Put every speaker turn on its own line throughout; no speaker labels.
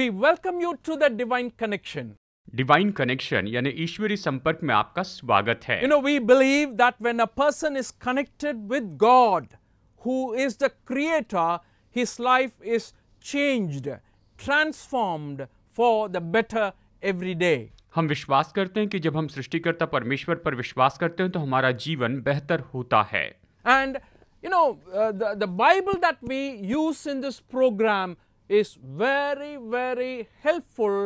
We welcome you to the divine connection
divine connection यानी ईश्वरी संपर्क में आपका स्वागत है you
know we believe that when a person is connected with God who is the creator his life is changed transformed for the better every day
हम विश्वास करते हैं कि जब हम सृष्टिकर्ता परमेश्वर पर विश्वास करते हैं तो हमारा जीवन बेहतर होता है
and you know, uh, the, the Bible that we use in this program is very very helpful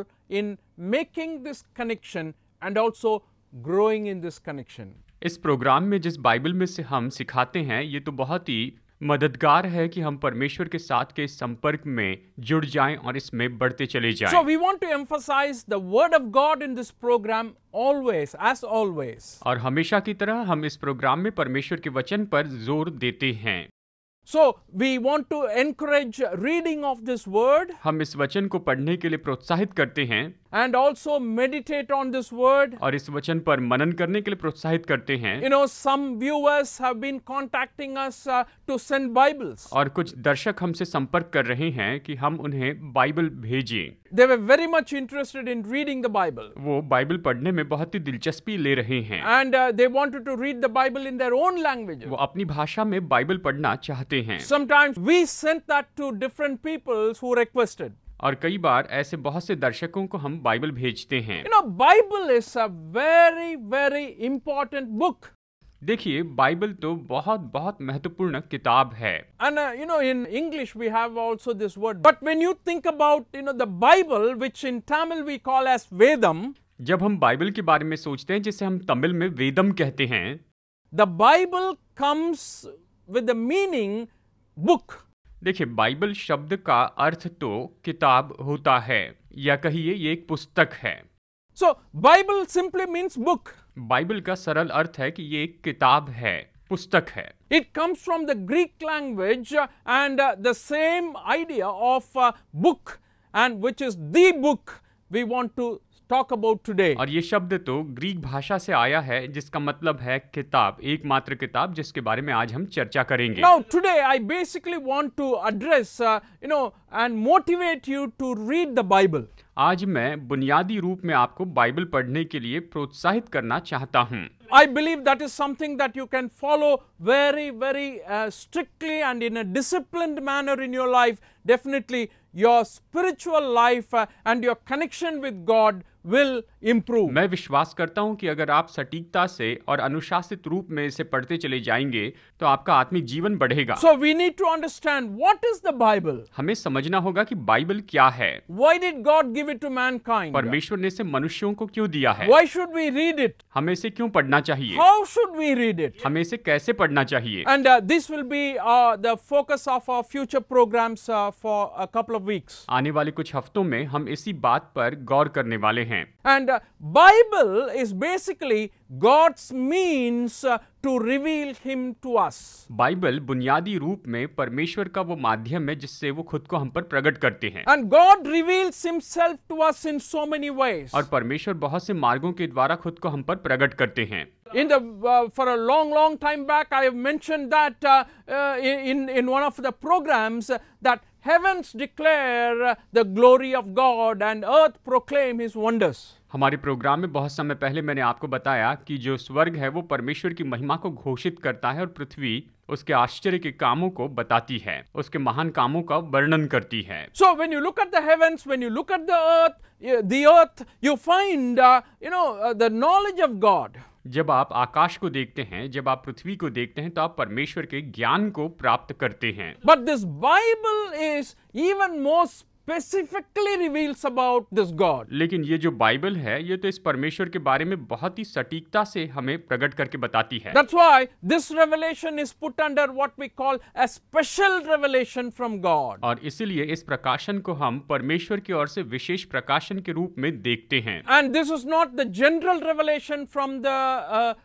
in making this connection and also growing in this connection
इस प्रोग्राम में जिस बाइबल में से हम सिखाते हैं ये तो बहुत ही मददगार है कि हम परमेश्वर के साथ के संपर्क में जुड़ जाएं और इसमें बढ़ते चले जाएं so
we want of God in this programme always as always
और हमेशा की तरह हम इस प्रोग्राम में परमेश्वर के वचन पर जोर देते हैं
So we want to encourage
reading of this word. हम इस वचन को पढ़ने के लिए प्रोत्साहित करते हैं
and also meditate on this word
और इस वचन पर मनन करने के लिए प्रोत्साहित करते हैं you
know some viewers have been contacting us uh, to send bibles
और कुछ दर्शक हमसे संपर्क कर रहे हैं कि हम उन्हें बाइबल भेजें
they were very much interested in reading the bible
वो बाइबल पढ़ने में बहुत ही दिलचस्पी ले रहे हैं and uh, they wanted to read the bible in their own language वो अपनी भाषा में बाइबल पढ़ना चाहते होते हैं
sometimes we sent that to different peoples who requested
और कई बार ऐसे बहुत से दर्शकों को हम बाइबल भेजते हैं you
know Bible is a very very important book
देखिए बाइबल तो बहुत बहुत महत्वपूर्ण किताब है
and you know in English we have also this word but when you think about you know the Bible which in Tamil we call as Vedam
जब हम Bible के बारे में सोचते हैं जिसे हम तमिल में वेदम कहते हैं the Bible comes with the meaning book देखिए बाइबल शब्द का अर्थ तो किताब होता है या कहिए ये एक पुस्तक है
so Bible simply means book Bible का सरल अर्थ है कि ये एक किताब है पुस्तक है it comes from the Greek language and the same idea of book and which is the book we want to talk about
today और ये शब्द तो ग्रीक भाषा से आया है जिसका मतलब है किताब एकमात्र किताब जिसके बारे में आज हम चर्चा करेंगे now
today I basically want to address you know
and motivate you to read the Bible. आज मैं बुनियादी रूप में आपको बाइबल पढ़ने के लिए प्रोत्साहित करना चाहता हूँ
I believe that is something that you can follow very, very uh, strictly and in a disciplined manner in your life. Definitely, your spiritual life uh, and your connection with God will
improve. मैं विश्वास करता हूं कि अगर आप सटीकता से और अनुशासित रूप में इसे पढ़ते चले जाएंगे तो आपका आत्मिक जीवन बढ़ेगा. So
we need to understand what is the Bible. हमें
समझ समझना होगा कि बाइबल क्या है
why did God give it to mankind
परमेश्वर ने इसे मनुष्यों को क्यों दिया है why should we read it हमें इसे क्यों पढ़ना चाहिए how
should we read it
हमें इसे कैसे पढ़ना चाहिए
and this will be the focus of our future program for couple of weeks
आने वाले कुछ हफ्तों में हम इसी बात पर गौर करने वाले हैं
and Bible is basically God's means uh, to reveal him to us.
Bible बुनियादी रूप में परमेश्वर का वो माध्यम है जिससे वो खुद को हम पर प्रकट करते हैं
and God reveals himself to us in so many ways
और परमेश्वर बहुत से मार्गों के द्वारा खुद को हम पर प्रकट करते हैं
in the uh, for a long long time back i have mentioned that uh, uh in in one of the programs uh, that heavens declare the glory of god and earth proclaim his wonders हमारे
program में बहुत समय पहले मैंने आपको बताया कि जो स्वर्ग है वो परमेश्वर की महिमा को घोषित करता है और पृथ्वी उसके आश्चर्य के कामों को बताती है उसके महान कामों का वर्णन करती है
so when you look at the when you look at the earth the earth you find earth you find uh, you uh,
जब आप आकाश को देखते हैं जब आप पृथ्वी को देखते हैं तो आप परमेश्वर के ज्ञान को प्राप्त करते हैं
but this Bible is even most specifically reveals about this God लेकिन ये जो बाइबल है ये
तो इस परमेश्वर के बारे में बहुत ही सटीकता से हमें प्रकट करके बताती है
that's why this revelation is put under what we call a special revelation from God
और इसीलिए इस प्रकाशन को हम परमेश्वर की ओर से विशेष प्रकाशन के रूप में देखते हैं
and this is not the general revelation from the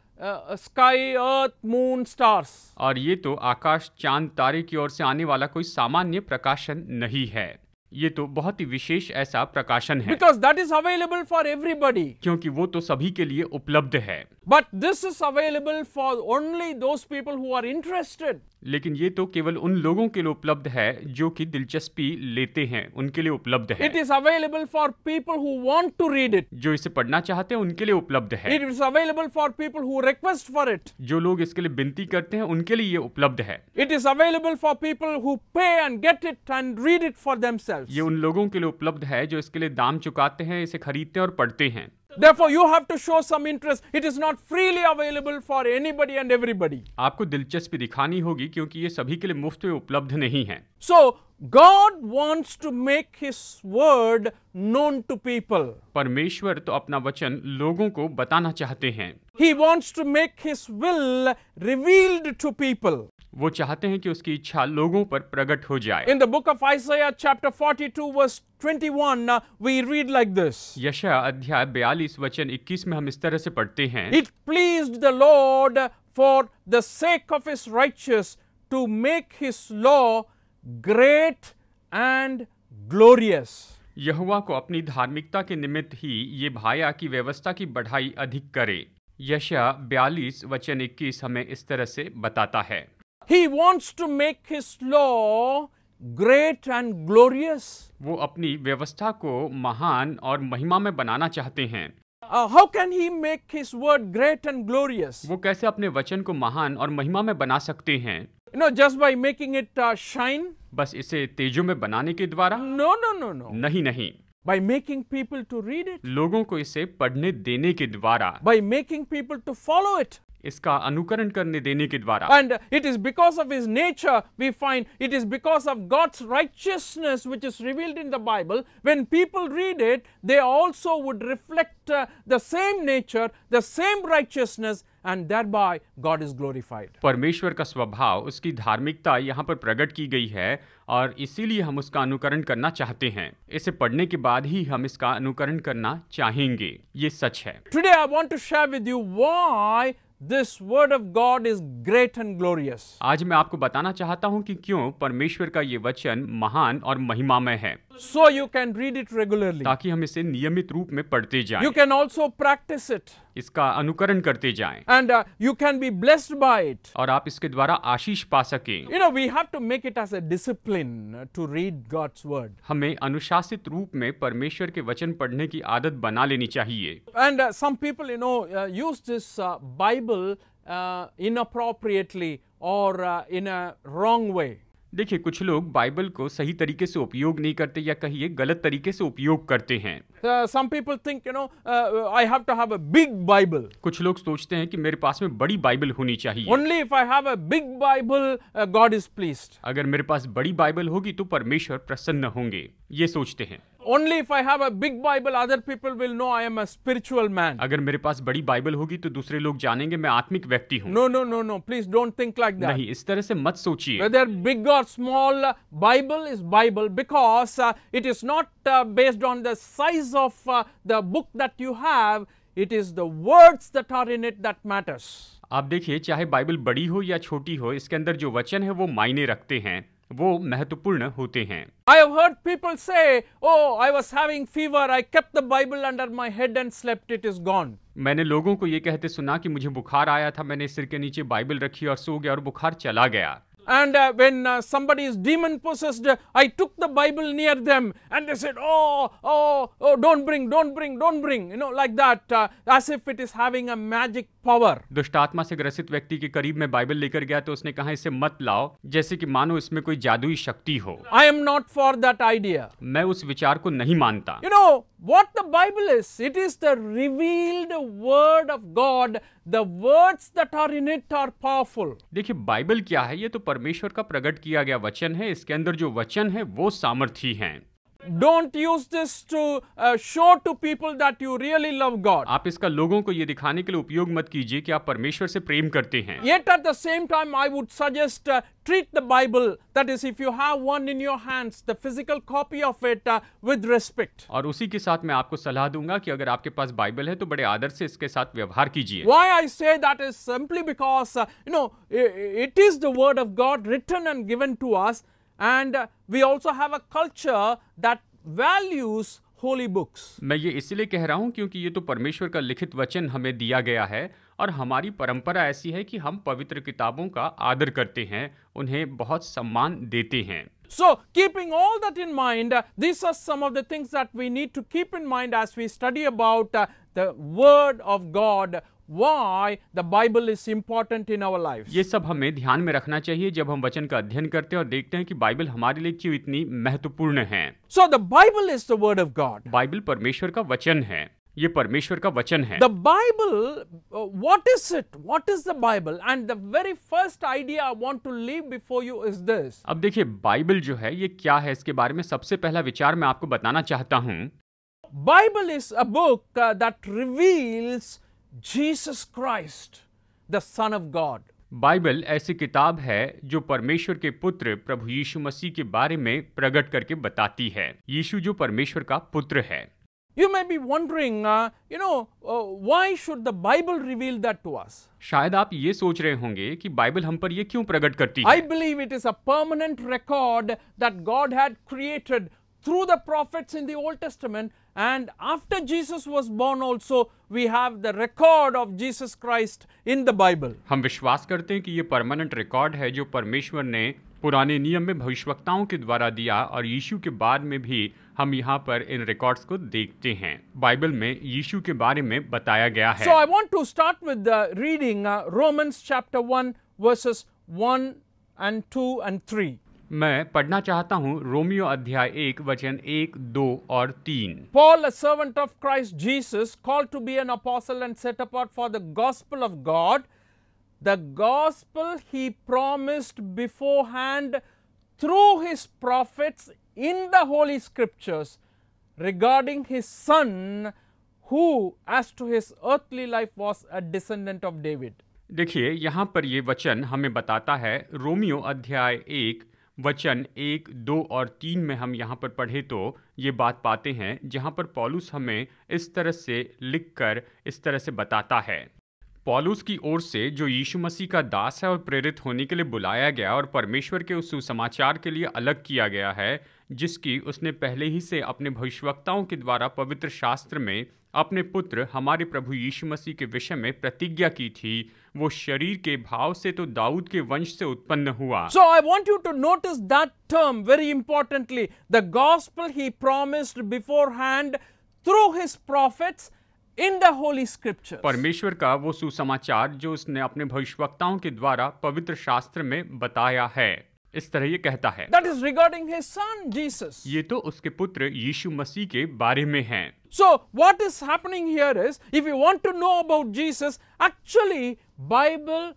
sky earth moon stars
और ये तो आकाश चांद तारे की ओर से आने वाला कोई सामान्य प्रकाशन नहीं है ये तो बहुत ही विशेष ऐसा प्रकाशन है
because that is available for everybody
क्योंकि वो तो सभी के लिए उपलब्ध है
but this is available for only those people who are interested. लेकिन ये तो केवल
उन लोगों के लिए उपलब्ध है जो कि दिलचस्पी लेते हैं उनके लिए उपलब्ध है it is available for people who want to read it जो इसे पढ़ना चाहते हैं उनके लिए उपलब्ध है it
is available for people who request for it
जो लोग इसके लिए विनती करते हैं उनके लिए ये उपलब्ध है
it is available for people who pay and get it and read it for themselves ये उन
लोगों के लिए उपलब्ध है जो इसके लिए दाम चुकाते हैं इसे खरीदते हैं और पढ़ते हैं
Therefore, you have to show some interest. It is not freely available for anybody and everybody. आपको
दिलचस्पी दिखानी होगी क्योंकि ये सभी के लिए मुफ्त में उपलब्ध नहीं है
So, God wants to make His word known to people. परमेश्वर तो अपना
वचन लोगों को बताना चाहते हैं
He wants to make His will revealed
to people. वो चाहते हैं कि उसकी इच्छा लोगों पर प्रकट हो जाए in the book of Isaiah chapter 42 verse 21 we read like this
यशा अध्याय
42 वचन 21 में हम इस तरह से पढ़ते हैं it
pleased the Lord for the sake of his righteous to make his law great and glorious
यहुआ को अपनी धार्मिकता के निमित्त ही ये भाया की व्यवस्था की बढ़ाई अधिक करे यशा बयालीस वचन इक्कीस हमें इस तरह से बताता है
he wants to make his law great and
glorious वो अपनी व्यवस्था को महान और महिमा में बनाना चाहते हैं how can he make his word great and glorious वो कैसे अपने वचन को महान और महिमा में बना सकते हैं no just by making it shine बस इसे तेजो में बनाने के द्वारा नो नो नो नो नहीं नहीं by making people to read it लोगों को इसे पढ़ने देने के द्वारा by making people to follow it इसका अनुकरण करने देने के द्वारा
and it is because of his nature we find it is because of God's righteousness which is revealed in the Bible when people read it they also would reflect the same nature the same righteousness and thereby God is glorified
परमेश्वर का स्वभाव उसकी धार्मिकता यहाँ पर प्रकट की गई है और इसीलिए हम उसका अनुकरण करना चाहते हैं इसे पढ़ने के बाद ही हम इसका अनुकरण करना चाहेंगे ये सच है
today I want to share with you why this word of God is great and glorious
आज मैं आपको बताना चाहता हूँ कि क्यों परमेश्वर का ये वचन महान और महिमामय है
so you can read it regularly ताकि
हम इसे नियमित रूप में पढ़ते जाएं। You
can also practise it
इसका अनुकरण करते जाएं।
And you can be blessed by it
और आप इसके द्वारा आशीष पा सके you know
we have to make it as a discipline to read God's word
हमें अनुशासित रूप में परमेश्वर के वचन पढ़ने की आदत बना लेनी चाहिए
and some people you know use this Bible symbol uh, inappropriately or uh, in a wrong way. देखिए कुछ लोग बाइबल को सही तरीके से
उपयोग नहीं करते या कहिए गलत तरीके से उपयोग करते
हैं some people think you know
I have to have a big Bible कुछ लोग सोचते हैं कि मेरे पास में बड़ी बाइबल होनी चाहिए only if I have a big Bible God is pleased अगर मेरे पास बड़ी बाइबल होगी तो परमेश्वर प्रसन्न होंगे ये सोचते हैं
only if I have a big Bible other people will
know I am a spiritual man अगर मेरे पास बड़ी बाइबल होगी तो दूसरे लोग जानेंगे मैं आत्मिक व्यक्ति हूँ no no no no please don't
think like that नहीं इस तरह से मत सोचिए whether big or small Bible is Bible because it is not based on the size of the book that you have it is the words that are in it that matters
आप देखिए चाहे Bible बड़ी हो या छोटी हो इसके अंदर जो वचन है वो मायने रखते हैं वो महत्वपूर्ण होते हैं
I have heard people say oh I was having fever I kept the Bible under my head and slept it is gone
मैंने लोगों को ये कहते सुना कि मुझे बुखार आया था मैंने सिर के नीचे बाइबल रखी और सो गया और बुखार चला गया
and uh, when uh, somebody is demon possessed I took the Bible near them and they said oh oh oh don't bring don't bring don't bring you know like that uh, as if it is having a magic power
dushtatma se grasit व्यक्ति ke kareeb mein bible lekar gaya to usne kaha इसे mat lao jaise ki मानो isme koi jadui shakti ho i am not for that idea main us vichar ko nahi manta you
know what the bible is it is the revealed word of god the words that are in it are powerful
देखिए Bible क्या है ये तो पर परमेश्वर का प्रकट किया गया वचन है इसके अंदर जो वचन है वो सामर्थ्य हैं
don't use this to show to people that you really love
God आप इसका लोगों को ये दिखाने के लिए उपयोग मत कीजिए कि आप परमेश्वर से प्रेम करते हैं
yet at the same time I would suggest treat the Bible that is if you have one in your hands the physical copy of it with respect
और उसी के साथ मैं आपको सलाह दूंगा कि अगर आपके पास बाइबल है तो बड़े आदर से इसके साथ व्यवहार कीजिए
why I say that is simply because you know it is the word of God written and given to us and we also have a culture that values holy books.
मैं ये इसलिए कह रहा हूँ क्योंकि ये तो परमेश्वर का लिखित वचन हमें दिया गया है और हमारी परंपरा ऐसी है कि हम पवित्र किताबों का आदर करते हैं उन्हें बहुत सम्मान देते हैं
So, keeping all that in mind, these are some of the things that we need to keep in mind as we study about uh, the Word of God, why the Bible is important in our lives.
ये सब हमें ध्यान में रखना चाहिए जब हम वचन का अध्ययन करते हैं और देखते हैं कि बाइबल हमारे लिए क्यों इतनी महत्वपूर्ण है So the Bible is the word of God. Bible परमेश्वर का वचन है ये परमेश्वर का वचन है the
Bible what is it what is the Bible and the very first idea I want to leave before you is this
अब देखिए बाइबल जो है ये क्या है इसके बारे में सबसे पहला विचार मैं आपको बताना चाहता हूँ
Bible is a book that reveals Jesus Christ the son of God Bible
ऐसी किताब है जो परमेश्वर के पुत्र प्रभु यीशु मसीह के बारे में प्रकट करके बताती है यीशु जो परमेश्वर का पुत्र है
you may be wondering you know why should the Bible reveal that to us
शायद आप ये सोच रहे होंगे कि बाइबल हम पर ये क्यों प्रकट करती है? I
believe it is a permanent record that God had created through the prophets in the Old Testament and after Jesus was born also we have the record of Jesus Christ in the Bible.
हम विश्वास करते हैं कि ये permanent record है जो परमेश्वर ने पुराने नियम में भविष्यवक्ताओं के द्वारा दिया और यीशु के बाद में भी हम यहाँ पर इन रिकॉर्ड्स को देखते हैं बाइबल में यीशु के बारे में बताया गया है so I
want to start with the reading Romans chapter 1 verses 1 and 2 and 3 मैं पढ़ना चाहता हूँ रोमियो अध्याय
एक वचन एक दो और तीन
Paul a servant of Christ Jesus call to be an apostle and set apart for the gospel of God the gospel he promised beforehand through his prophets in the holy scriptures regarding his son who as to his earthly life was a descendant of David
देखिए यहाँ पर ये वचन हमें बताता है Romeo अध्याय एक वचन एक दो और तीन में हम यहाँ पर पढ़े तो ये बात पाते हैं जहाँ पर पॉलुस हमें इस तरह से लिखकर इस तरह से बताता है पॉलूस की ओर से जो यीशु मसीह का दास है और प्रेरित होने के लिए बुलाया गया और परमेश्वर के उस सुसमाचार के लिए अलग किया गया है जिसकी उसने पहले ही से अपने भविष्यवक्ताओं के द्वारा पवित्र शास्त्र में अपने पुत्र हमारे प्रभु यीशु मसीह के विषय में प्रतिज्ञा की थी वो शरीर के भाव से तो दाऊद के वंश से उत्पन्न हुआ so
I want you to notice that term very importantly the gospel he promised beforehand through his prophets in the holy scripture
परमेश्वर का वो सुसमाचार जो उसने अपने भविष्यवक्ताओं के द्वारा पवित्र शास्त्र में बताया है इस तरह ये कहता है
that is regarding his son Jesus ये
तो उसके पुत्र यीशु मसीह के बारे में है
so what is happening here is if you want to know about Jesus actually Bible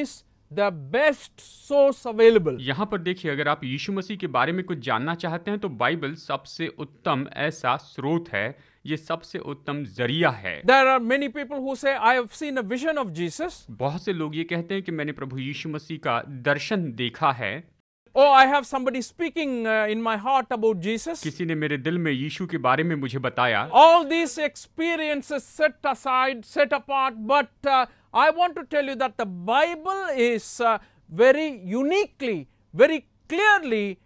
is the
best source available यहाँ पर देखिए अगर आप यीशु मसीह के बारे में कुछ जानना चाहते हैं तो बाइबल सबसे उत्तम ऐसा स्रोत है ये सबसे उत्तम जरिया है There
are many people who say I have seen a vision of Jesus. बहुत से
लोग ये कहते हैं कि मैंने
प्रभु यीशु मसीह का दर्शन देखा है Oh, I have somebody speaking uh, in my heart about
Jesus. किसी ने मेरे दिल में यीशु के बारे में मुझे बताया
All these experiences set aside, set apart, but uh, I want to tell you that the Bible is uh, very uniquely, very clearly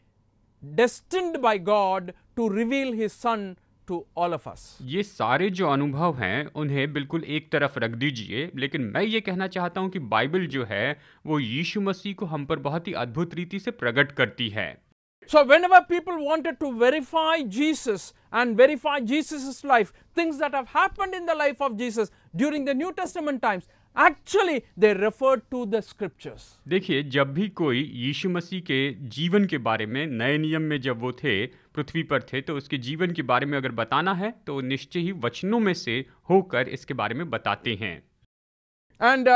destined by God to reveal His Son to all of us
ये सारे जो अनुभव हैं उन्हें बिल्कुल एक तरफ रख दीजिए लेकिन मैं ये कहना चाहता हूँ कि बाइबल जो है वो यीशु मसीह को हम पर बहुत ही अद्भुत रीति से प्रकट करती है
So whenever people wanted to verify Jesus and verify Jesus' life, things that have happened in the life of Jesus during the New Testament times, actually they refer to the scriptures
देखिए जब भी कोई यीशु मसीह के जीवन के बारे में नए नियम में जब वो थे पृथ्वी पर थे तो उसके जीवन के बारे में अगर बताना है तो निश्चय ही वचनों में से होकर इसके बारे में बताते हैं
एंड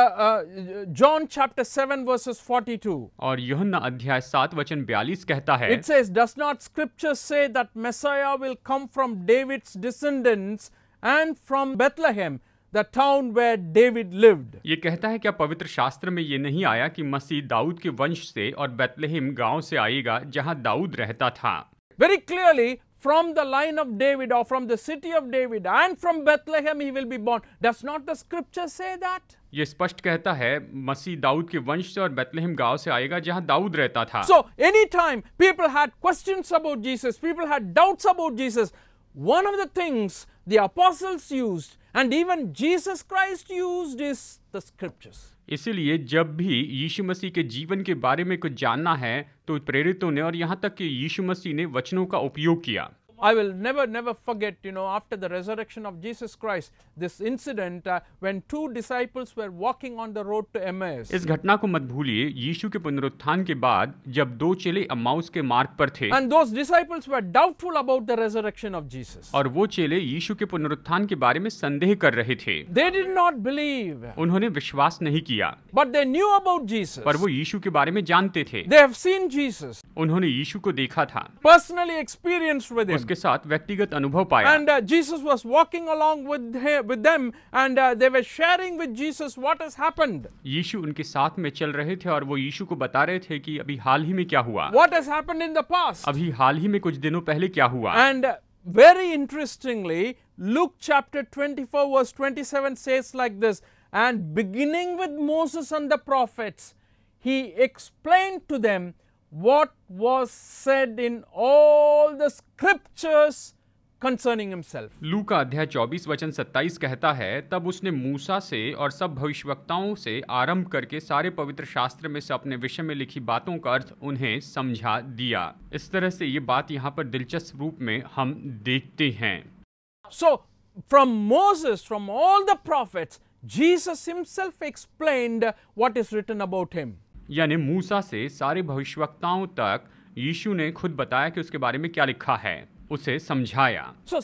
जॉन चैप्टर 7 वर्सेस
42 और यूहन्ना अध्याय 7 वचन 42 कहता है it
says does not scripture say that Messiah will come from David's descendants and from Bethlehem the town where David lived. ये कहता है क्या पवित्र शास्त्र में ये नहीं आया कि मसीह
दाऊद के वंश से और बैतलहम गांव से आएगा जहां दाऊद रहता था
Very clearly from the line of David or from the city of David and from Bethlehem he will be born. Does not the scripture say that?
ये स्पष्ट कहता है मसीह दाऊद के वंश से और बेथलेहम गांव से आएगा जहां दाऊद रहता था so
any time people had questions about Jesus people had doubts about Jesus one of the things the apostles used and even Jesus Christ used is the scriptures.
इसीलिए जब भी यीशु मसीह के जीवन के बारे में कुछ जानना है तो प्रेरितों ने और यहाँ तक कि यीशु मसीह ने वचनों का उपयोग किया
I will never never forget you know after the resurrection of Jesus Christ this incident uh, when two disciples were walking on the road to Emmaus. इस घटना
को मत भूलिए यीशु के पुनरुत्थान के बाद जब दो चेले अमाउस के मार्ग पर थे And
those disciples were doubtful about the resurrection of Jesus.
और वो चेले यीशु के पुनरुत्थान के बारे में संदेह कर रहे थे
They did not believe.
उन्होंने विश्वास नहीं किया But they knew about Jesus. पर वो यीशु के बारे में जानते थे They have seen Jesus. उन्होंने यीशु को देखा था Personally experienced with him. उसके साथ व्यक्तिगत अनुभव पाया and
Jesus was walking along with with them and they were sharing with Jesus what has happened
यीशु उनके साथ में चल रहे थे और वो यीशु को बता रहे थे कि अभी हाल ही में क्या हुआ what has happened in the past अभी हाल ही में कुछ दिनों पहले क्या हुआ
and very interestingly look chapter 24 verse 27 says like this and beginning with Moses and the prophets he explained to them what was said in all the scriptures concerning himself.
लूका अध्याय 24 वचन 27 कहता है तब उसने मूसा से और सब भविष्यवक्ताओं से आरंभ करके सारे पवित्र शास्त्र में से अपने विषय में लिखी बातों का अर्थ उन्हें समझा दिया इस तरह से ये बात यहाँ पर दिलचस्प रूप में हम देखते हैं
so from Moses from all the prophets Jesus himself explained what is written about him.
यानी मूसा से सारे भविष्यवक्ताओं तक यीशु ने खुद बताया कि उसके बारे में क्या लिखा है उसे समझाया so,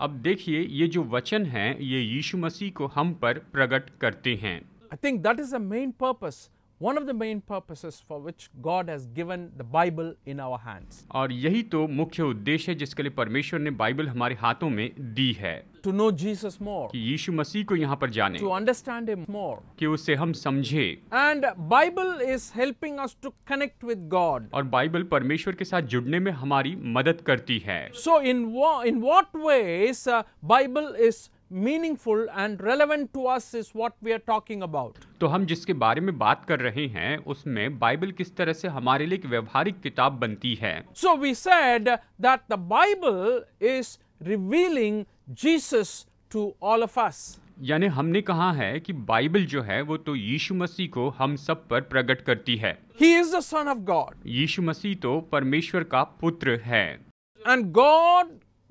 अब देखिए ये जो वचन है ये यीशु मसीह को हम पर प्रकट करते हैं
I think that is the main purpose one of the main purposes for which God has given the Bible in our hands.
और यही तो मुख्य उद्देश्य है जिसके लिए परमेश्वर ने बाइबल हमारे हाथों में दी है To know Jesus more. कि यीशु मसीह को यहाँ पर जाने To
understand him more.
कि उसे हम समझे
And Bible is helping us to connect with God.
और बाइबल परमेश्वर के साथ जुड़ने में हमारी मदद करती है
So in in what ways uh, Bible is meaningful and relevant to us is what we are talking about. तो हम जिसके
बारे में बात कर रहे हैं उसमें बाइबल किस तरह से हमारे लिए एक व्यवहारिक किताब बनती है
So we said that the Bible is revealing Jesus to all of us.
यानी हमने कहा है कि बाइबल जो है वो तो यीशु मसीह को हम सब पर प्रकट करती है He is the son of God. यीशु मसीह तो परमेश्वर का पुत्र है
And God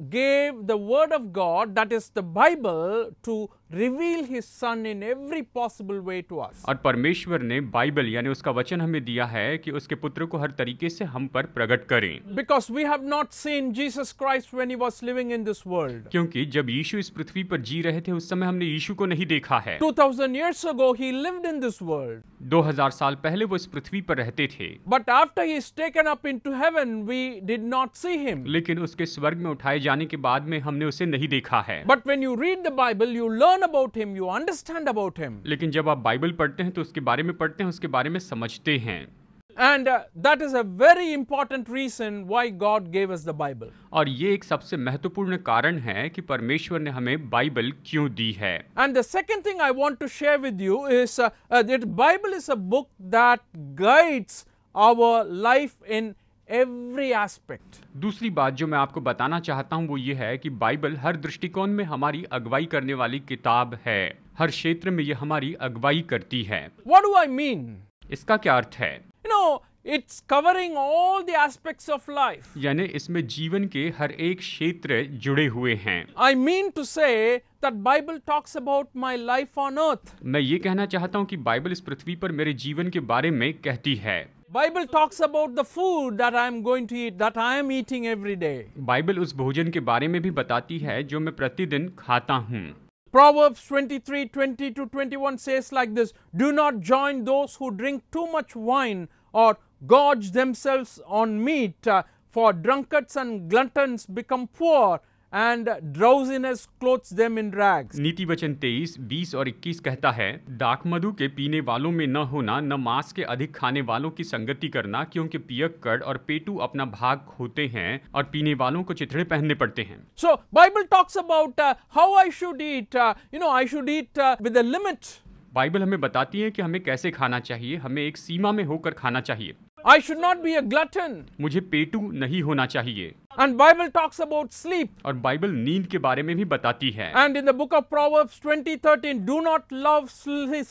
gave the word of God that is the Bible to reveal his son in every possible way to us
और परमेश्वर ने बाइबल यानी उसका वचन हमें दिया है कि उसके पुत्र को हर तरीके से हम पर प्रकट करें
because we have not seen Jesus Christ when he was living in this world
क्योंकि जब यीशु इस पृथ्वी पर जी रहे थे उस समय हमने यीशु को नहीं देखा है
2000 years ago he lived in this world
2000 साल पहले वो इस पृथ्वी पर रहते थे
but after he is taken up into heaven
we did not see him लेकिन उसके स्वर्ग में उठाए जाने के बाद में हमने उसे नहीं देखा है
but when you read the Bible you learn learn about him you understand about him
लेकिन जब आप बाइबल पढ़ते हैं तो उसके बारे में पढ़ते हैं उसके बारे में समझते हैं
and that is a very important reason why God gave us the Bible
और ये एक सबसे महत्वपूर्ण कारण है कि परमेश्वर ने हमें बाइबल क्यों दी है
and the second thing I want to share with you is that Bible is a book that guides our life in every aspect
दूसरी बात जो मैं आपको बताना चाहता हूँ वो ये है कि बाइबल हर दृष्टिकोण में हमारी अगुवाई करने वाली किताब है हर क्षेत्र में ये हमारी अगुवाई करती है
What do I mean?
इसका क्या अर्थ है
you know, It's covering all the aspects of life.
यानी इसमें जीवन के हर एक क्षेत्र जुड़े हुए हैं
I mean to say that Bible talks about my life on earth.
मैं ये कहना चाहता हूँ कि बाइबल इस पृथ्वी पर मेरे जीवन के बारे में कहती है
Bible talks about the food that I am going to eat, that I am eating every day.
Bible उस भोजन के बारे में भी बताती है जो मैं प्रतिदिन खाता हूँ
Proverbs 23 20 to 21 says like this Do not join those who drink too much wine or gorge themselves on meat, uh, for drunkards and gluttons become poor and drowsiness clothes them in rags.
नीति वचन 23, 20 और 21 कहता है डाक मधु के पीने वालों में न होना न मांस के अधिक खाने वालों की संगति करना क्योंकि पियक पियक्कड़ और पेटू अपना भाग खोते हैं और पीने वालों को चिथड़े पहनने पड़ते हैं
so Bible talks about how I should eat you know I should eat with limit Bible हमें बताती है कि हमें कैसे
खाना चाहिए हमें एक सीमा में होकर खाना चाहिए
I should not be a glutton.
मुझे पेटू नहीं होना चाहिए
And Bible talks about
sleep. और बाइबल नींद के बारे में भी बताती है
And in the book of Proverbs 20:13, do not love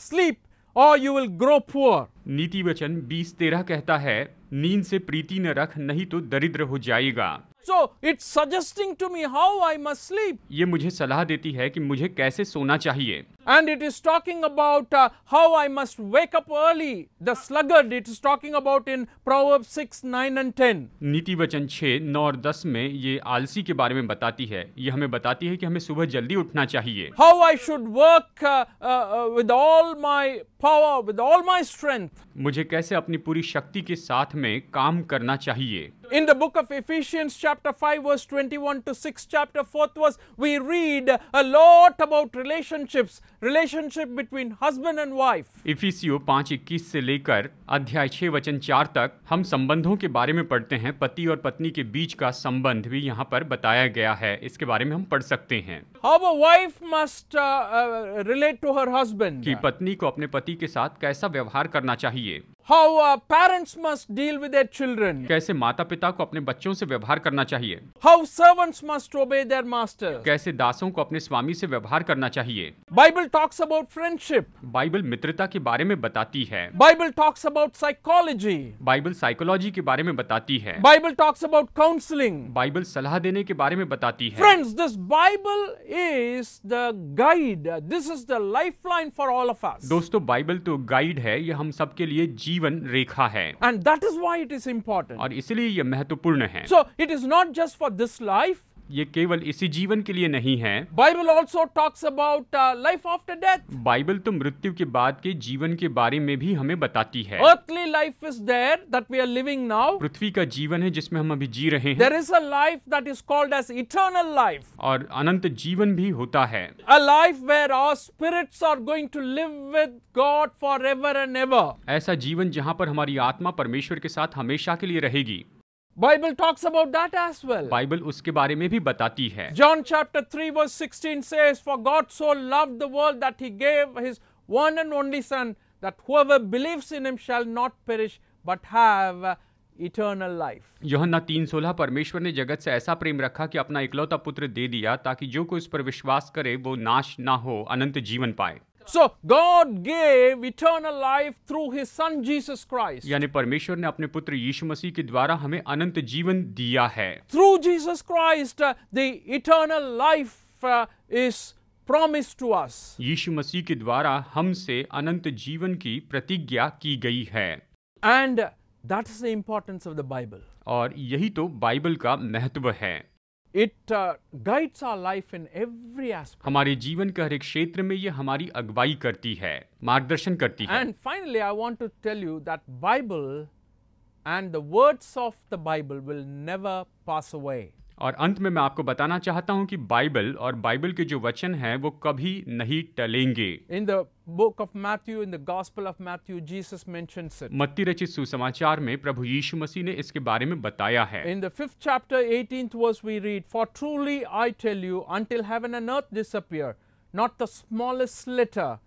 sleep or you will
grow poor. नीति वचन 20:13 कहता है नींद से प्रीति न रख नहीं तो दरिद्र हो जाएगा
so it's suggesting to me how I must sleep
ये मुझे सलाह देती है कि मुझे कैसे सोना चाहिए
and it is talking about how I must wake up early the sluggard it is talking about in proverb 6 9 and 10 नीति
वचन 6 9 और 10 में ये आलसी के बारे में बताती है ये हमें बताती है कि हमें सुबह जल्दी उठना चाहिए
how I should work with all my power with all my strength
मुझे कैसे अपनी पूरी शक्ति के साथ में काम करना चाहिए
In the book of Ephesians, chapter 5, verse 21 to 6, chapter 4th verse, we read a lot about relationships, relationship between husband and wife.
इफिसियो 5:21 से लेकर अध्याय 6 वचन 4 तक हम संबंधों के बारे में पढ़ते हैं पति और पत्नी के बीच का संबंध भी यहाँ पर बताया गया है इसके बारे में हम पढ़ सकते हैं How a wife must uh, uh, relate to her husband. कि पत्नी को अपने पति के साथ कैसा व्यवहार करना चाहिए how parents must deal with their children कैसे माता पिता को अपने बच्चों से व्यवहार करना चाहिए
how servants must obey their master
कैसे दासों को अपने स्वामी से व्यवहार करना चाहिए Bible talks about friendship Bible मित्रता के बारे में बताती है Bible talks about psychology Bible psychology के बारे में बताती है Bible talks about counselling Bible सलाह देने के बारे में बताती है friends
this Bible is the guide this is the life line for all of us
दोस्तों बाइबल तो गाइड है ये हम सबके लिए जी जीवन रेखा है
and that is why it is important
और इसलिए यह महत्वपूर्ण है so
it is not just for this life
ये केवल इसी जीवन के लिए नहीं है
Bible also talks about life after death
Bible तो मृत्यु के बाद के जीवन के बारे में भी हमें बताती है
earthly life is there that we are living now
पृथ्वी का जीवन है जिसमें हम अभी जी रहे हैं there is
a life that is called as eternal life
और अनंत जीवन भी होता है
a life where our spirits are going to live with God for ever and ever
ऐसा जीवन जहाँ पर हमारी आत्मा परमेश्वर के साथ हमेशा के लिए रहेगी
Bible talks about that as well.
Bible उसके बारे में भी बताती है.
John chapter 3 verse 16 says, For God so loved the world that he gave his one and only son, that whoever believes in him shall not perish but have eternal life
योहन्ना तीन सोलह परमेश्वर ने जगत से ऐसा प्रेम रखा कि अपना इकलौता पुत्र दे दिया ताकि जो कोई उस पर विश्वास करे वो नाश ना हो अनंत जीवन पाए
so God gave eternal life through his son Jesus Christ
यानी परमेश्वर ने अपने पुत्र यीशु मसीह के द्वारा हमें अनंत जीवन दिया है
through Jesus Christ the eternal life is promise to us
यीशु मसीह के द्वारा हमसे अनंत जीवन की प्रतिज्ञा की गई है
and that is the importance of the Bible
और यही तो बाइबल का महत्व है
it guides our life in every aspect
हमारे जीवन के हर एक क्षेत्र में ये हमारी अगुवाई करती है मार्गदर्शन करती है and
finally I want to tell you that Bible and the words of the Bible will never pass away
और अंत में मैं आपको बताना चाहता हूं कि बाइबल और बाइबल के जो वचन हैं वो कभी नहीं टलेंगे
in the book of Matthew in the gospel of Matthew Jesus mentions it
मत्ती रचित सुसमाचार में प्रभु यीशु मसीह ने इसके बारे में बताया है
in the fifth chapter 18th verse we read for truly I tell you until heaven and earth disappear not the smallest letter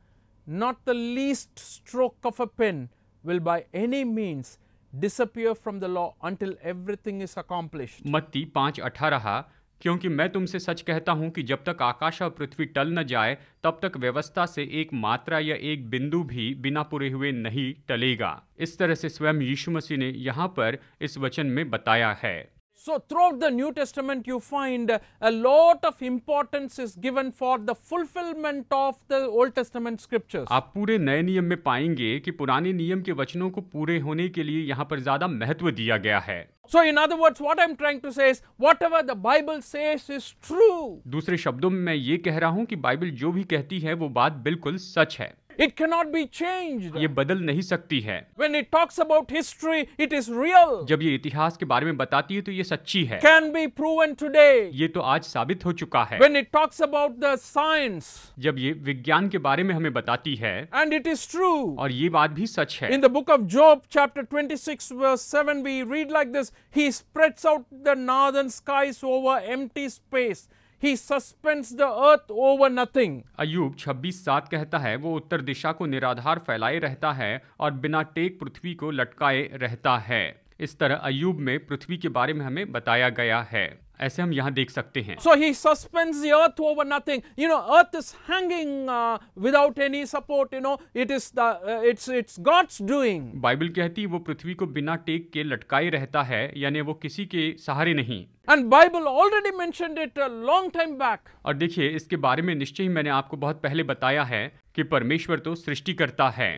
not the least stroke of a pen will by any means disappear from the law until everything is accomplished.
मत्ती पाँच अठारह क्योंकि मैं तुमसे सच कहता हूँ कि जब तक आकाश और पृथ्वी टल न जाए तब तक व्यवस्था से एक मात्रा या एक बिंदु भी बिना पूरे हुए नहीं टलेगा इस तरह से स्वयं यीशु मसीह ने यहाँ पर इस वचन में बताया है
So, throughout the New Testament you find a lot of importance is given for the fulfillment of the Old Testament scriptures.
आप पूरे नए नियम में पाएंगे कि पुराने नियम के वचनों को पूरे होने के लिए यहाँ पर ज्यादा महत्व दिया गया है
So in other words, what I'm trying to say is, whatever the Bible says is true.
दूसरे शब्दों में मैं ये कह रहा हूँ कि बाइबल जो भी कहती है वो बात बिल्कुल सच है It cannot be changed. ये बदल नहीं सकती है
When it talks about history, it is real.
जब ये इतिहास के बारे में बताती है तो ये सच्ची है Can be proven today. ये तो आज साबित हो चुका है
When it talks about the
science, जब ये विज्ञान के बारे में हमें बताती है
and it is true. और ये बात भी सच है In the book of Job, chapter 26, verse 7, we read like this He spreads out the northern skies over empty space. He suspends the earth
over nothing अयूब 26 सात कहता है वो उत्तर दिशा को निराधार फैलाए रहता है और बिना टेक पृथ्वी को लटकाए रहता है इस तरह अयूब में पृथ्वी के बारे में हमें बताया गया है ऐसे हम यहाँ देख सकते हैं so
he suspends the earth over nothing you know earth is hanging uh, without any support you know it is the uh, it's it's
Bible कहती है वो पृथ्वी को बिना टेक के लटकाए रहता है यानी वो किसी के सहारे नहीं And Bible
already mentioned it a long time back.
और देखिए इसके बारे में निश्चय ही मैंने आपको बहुत पहले बताया है कि परमेश्वर तो सृष्टि करता है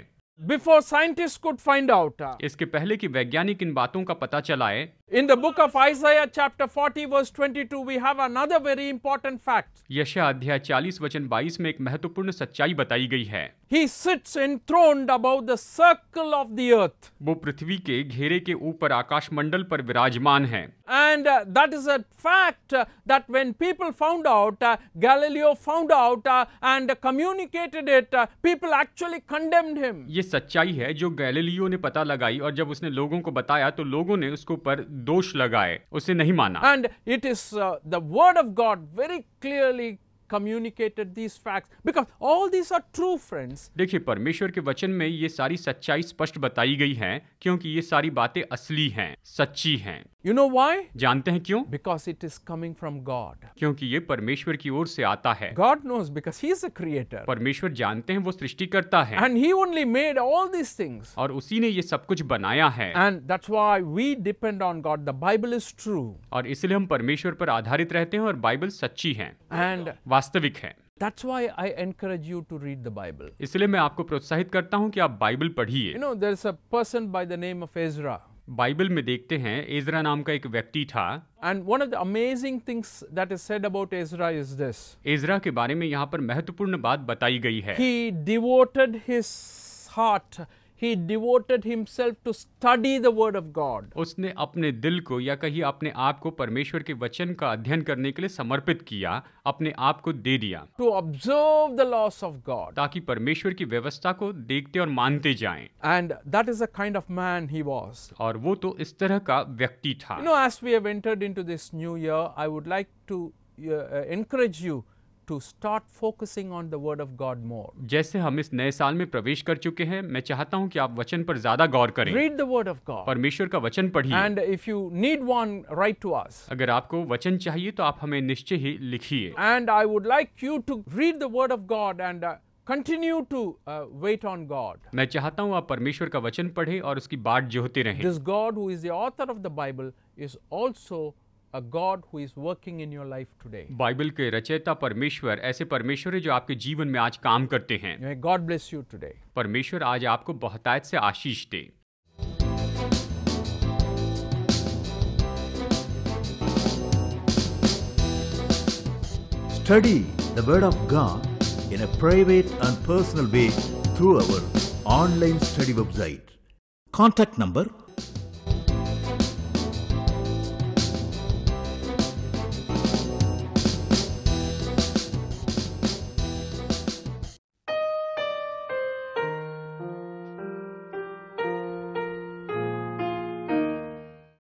before scientist could find out
इसके पहले कि वैज्ञानिक इन बातों का पता चलाए
In the book of Isaiah chapter 40 verse 22 we have another very important fact.
यशया अध्याय 40 वचन 22 में एक महत्वपूर्ण सच्चाई बताई गई है.
He sits enthroned above the
circle of the earth. वो पृथ्वी के घेरे के ऊपर आकाशमंडल पर विराजमान है.
And uh, that is a fact uh, that when people found out, uh, Galileo found out uh, and communicated it, uh, people actually condemned him.
ये सच्चाई है जो गैलीलियो ने पता लगाई और जब उसने लोगों को बताया तो लोगों ने उसको पर दोष लगाए उसे नहीं माना
And it is uh, the word of God very clearly communicated these facts because all these are true friends.
देखिए परमेश्वर के वचन में ये सारी सच्चाई स्पष्ट बताई गई है क्योंकि ये सारी बातें असली हैं सच्ची हैं यू नो वाई जानते हैं क्यों because it is coming from God क्योंकि ये परमेश्वर की ओर से आता है God knows because he is a creator परमेश्वर जानते हैं वो सृष्टि करता है and
he only made all these
things और उसी ने ये सब कुछ बनाया है and that's why we depend on God the Bible is true और इसलिए हम परमेश्वर पर आधारित रहते हैं और बाइबल सच्ची है एंड वास्तविक है
That's why I encourage you to read the Bible.
इसलिए मैं आपको प्रोत्साहित करता हूँ कि आप बाइबल पढ़िए. You
know, there's a person by the name of Ezra.
Bible में देखते हैं एजरा नाम का एक व्यक्ति था
and one of the amazing things that is said about Ezra is this
Ezra के बारे में यहाँ पर महत्वपूर्ण बात बताई गई है he
devoted his heart he devoted himself to study the word of God.
usne apne dil ko ya kahi apne aap ko parmeshwar ke vachan ka अध्ययन karne ke liye samarpit kiya apne aap ko de diya
To observe the laws of God.
taki parmeshwar ki vyavastha ko dekhte aur mante jaye
And that is a kind of man he was. aur wo to is tarah ka vyakti tha You know, as we have entered into this new year, I would like to uh, encourage you to start focusing on the word of God more.
जैसे हम इस नए साल में प्रवेश कर चुके हैं मैं चाहता हूं कि आप वचन पर ज्यादा गौर करें Read
the word of God.
परमेश्वर का वचन पढ़िए And
if you need one, write to us.
अगर आपको वचन चाहिए तो आप हमें निश्चय ही लिखिए
And I would like you to read the word of God and uh, continue to wait on God
मैं चाहता हूँ आप परमेश्वर का वचन पढ़े और उसकी बाट जोहते रहें this
God who is the author of the Bible is also a God who is working in your life today.
Bible के रचयिता परमेश्वर ऐसे परमेश्वर है जो आपके जीवन में आज काम करते हैं May God bless you today. परमेश्वर आज आपको बहुतायत से आशीष दे
Study the Word of God in a private and personal way through our online study website. Contact number 978